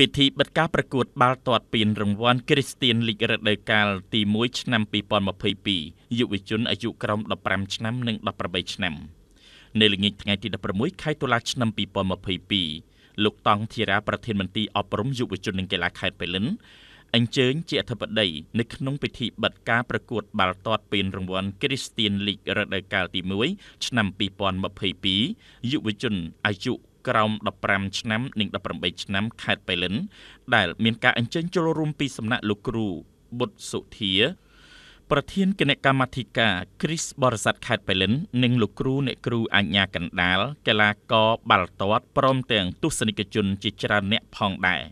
ពិធីបិទការប្រកួតបាល់ទាត់ពានរង្វាន់ Christian League រដូវកាលទី1ឆ្នាំ2022យុវជនអាយុក្រោម15ឆ្នាំនិង18ឆ្នាំនៅល្ងាចថ្ងៃទី16ខែតុលាឆ្នាំ2022លោកតង់ធីរាប្រធានមន្ត្រីអប់រំយុវជននិងកីឡាខេត្តប៉េលិនអញ្ជើញជាអធិបតីនៅក្នុងពិធីបិទការប្រកួតបាល់ទាត់ពានរង្វាន់ Christian League រដូវកាលទី1ឆ្នាំ2022យុវជនអាយុក្រោម15ឆ្នាំនិង18ឆ្នាំខេត្តបេលិនដែលមានការអញ្ជើញចូលរួមពីសំណាក់លោកគ្រូបុត្រសុធា ប្រធានគណៈកម្មាធិការគ្រីស្បរិស័ទខេត្តបេលិននិងលោកគ្រូអ្នកគ្រូអញ្ញាកណ្ដាលកីឡាករបាល់ទាត់ព្រមទាំងទស្សនិកជនជាច្រើនអ្នកផងដែរ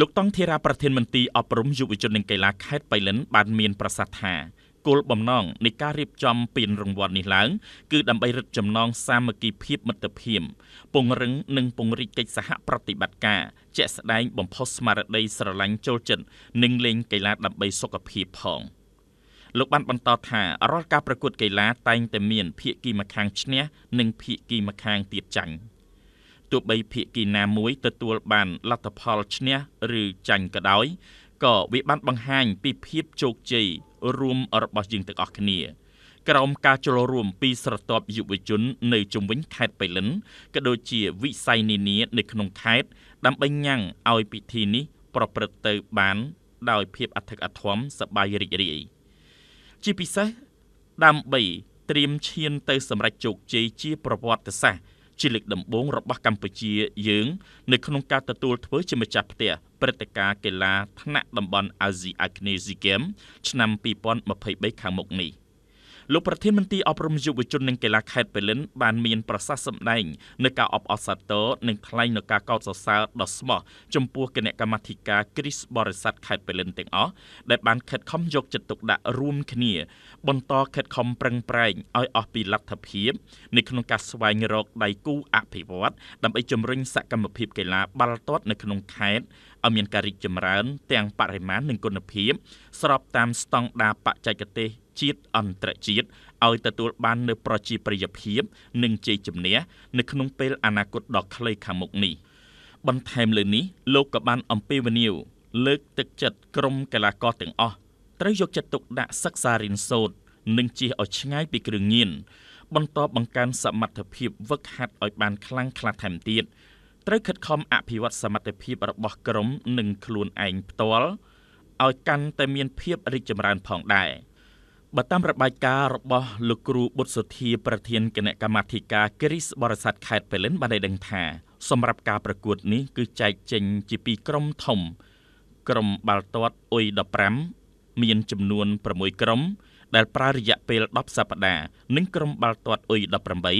លោកតង់ធីរាប្រធានមន្ត្រីអប់រំយុវជននិងកីឡាខេត្តបៃលិនបានមានប្រសាសន៍ថាគោលបំណងនៃការរៀបចំពានរង្វាន់នេះឡើង គឺដើម្បីរឹតចំណងសាមគ្គីភាពមិត្តភាព ពង្រឹងនិងពង្រីកកិច្ចសហប្រតិបត្តិការជាក់ស្ដែងបំផុសស្មារតីស្រឡាញ់ចូលចិត្តនិងលេងកីឡាដើម្បីសុខភាពផង លោកបានបន្តថារាល់ការប្រកួតកីឡាតែងតែមានភាគីម្ខាងឈ្នះនិងភាគីម្ខាងទៀតចាញ់ទោះបីភាគីណាមួយ ទទួលបានលទ្ធផលឈ្នះឬចាញ់ក៏ដោយក៏វាបានបង្ហាញពីភាពជោគជ័យរួមរបស់យើងទាំងអស់គ្នាក្រោមការចូលរួម ពីស្រទាប់យុវជននៅជំវិញខេត្តបៃលិនក៏ដូចជាវិស័យនានា នៅក្នុងខេត្តដើម្បីញ៉ាំងឲ្យពិធីនេះ ប្រព្រឹត្តទៅបាន ដោយភាពអធិកអធមសប្បាយរីករាយជាពិសេសដើម្បីត្រៀមឈាន ទៅ សម្រេចជោគជ័យជាប្រវត្តិសាស្ត្រជាលេខដំបូងរបស់កម្ពុជាយើងនៅក្នុងការទទួលធ្វើជាម្ចាស់ផ្ទះព្រឹត្តិការណ៍កីឡាថ្នាក់តំបន់អាស៊ីអាគ្នេយ៍ស៊ីហ្គេមឆ្នាំ2023ខាងមុខនេះលោកប្រធានមន្ត្រីអប់រំយុវជននិងកីឡាខេត្តប៉េលិនបានមានប្រសាសន៍សម្ដែងនៅការអបអរសាទរនិងថ្លែងនៅការកោតសរសើរដ៏ស្មោះចំពោះគណៈកម្មាធិការគ្រីស្ទបរិស័ទខេត្តប៉េលិនទាំងអស់ដែលបានខិតខំយកចិត្តទុកដាក់រួមគ្នា បន្តខិតខំប្រឹងប្រែងឲ្យអស់ពីលទ្ធភាពនៅក្នុងការស្វែងរកដៃគូអភិវឌ្ឍដើម្បីជំរុញសកម្មភាពកីឡាបាល់ទាត់នៅក្នុងខេត្តឲ្យមានការរីកចម្រើនទាំងបរិមាណនិងគុណភាពស្របតាមស្តង់ដារបច្ចេកទេស ជាតិអន្តរជាតិឲ្យទទួលបាននូវប្រជាប្រិយភាពនិងជ័យជំនះនៅក្នុងពេលអនាគតដ៏ខ្លីខាងមុខនេះបន្ថែមលើនេះលោកក៏បានអំពាវនាវលើកទឹកចិត្តក្រុមកីឡាករទាំងអស់ត្រូវយកចិត្តទុកដាក់សិក្សារៀនសូត្រនិងជៀសឲ្យឆ្ងាយពីគ្រឿងញៀនបន្តបង្កើនសមត្ថភាពវឹកហាត់ឲ្យបានខ្លាំងក្លាថែមទៀតត្រូវខិតខំអភិវឌ្ឍសមត្ថភាពរបស់ក្រុមនិងខ្លួនឯងផ្ទាល់ឲ្យកាន់តែមាន ភាពរីកចម្រើនផងដែរបើតាមរបាយការណ៍របស់លោកគ្រូបុត្រសុធាប្រធានគណៈកម្មាធិការគិរិសបរិស័ទខេត្តប៉េលិនបានឲ្យដឹងថា សម្រាប់ការប្រកួតនេះគឺចែកចេញជាពីរក្រុមធំ ក្រុមបាល់ទាត់អ៊ុយ15មានចំនួន6ក្រុម ដែលប្រើរយៈពេល10សប្តាហ៍និងក្រុមបាល់ទាត់អ៊ុយ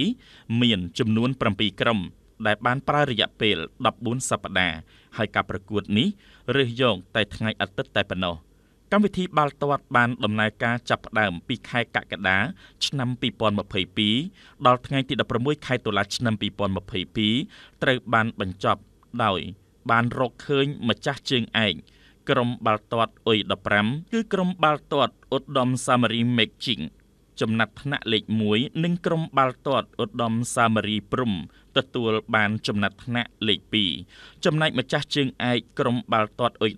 18មាន ចំនួន7ក្រុមដែលបានប្រើរយៈពេល14សប្តាហ៍ហើយការប្រកួតនេះរើសយកតែថ្ងៃអាទិត្យតែប៉ុណ្ណោះកម្មវិធីបាល់ទាត់បានដំណើរការចាប់ផ្ដើមពីខែកក្កដាឆ្នាំ2022ដល់ថ្ងៃទី16ខែតុលាឆ្នាំ2022ត្រូវបានបញ្ចប់ដោយ បានរកឃើញម្ចាស់ជើងឯកក្រុមបាល់ទាត់អ៊ុយ15គឺក្រុមបាល់ទាត់ឧត្តមសាមរីមេកជីងចំណាត់ថ្នាក់លេខ1និងក្រុមបាល់ទាត់ឧត្តមសាមរីព្រំទទួលបាន ចំណាត់ថ្នាក់លេខ2ចំណែកម្ចាស់ជើងឯកក្រុមបាល់ទាត់អុយ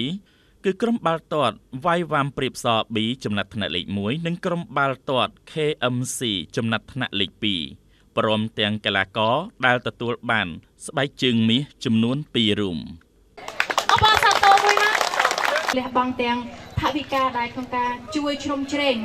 18គឺក្រុមបាល់ទាត់ Vai Vam ព្រៀបសរ B ចំណាត់ថ្នាក់លេខ1និងក្រុមបាល់ទាត់ KMC ចំណាត់ថ្នាក់លេខ2ព្រមទាំងកីឡាករដែលទទួលបាន ស្បែកជើងមាសចំនួន2រូមអបអរសាទរមួយមកលះបង់ទាំងថវិកាដែលក្នុងការជួយជ្រោមជ្រែង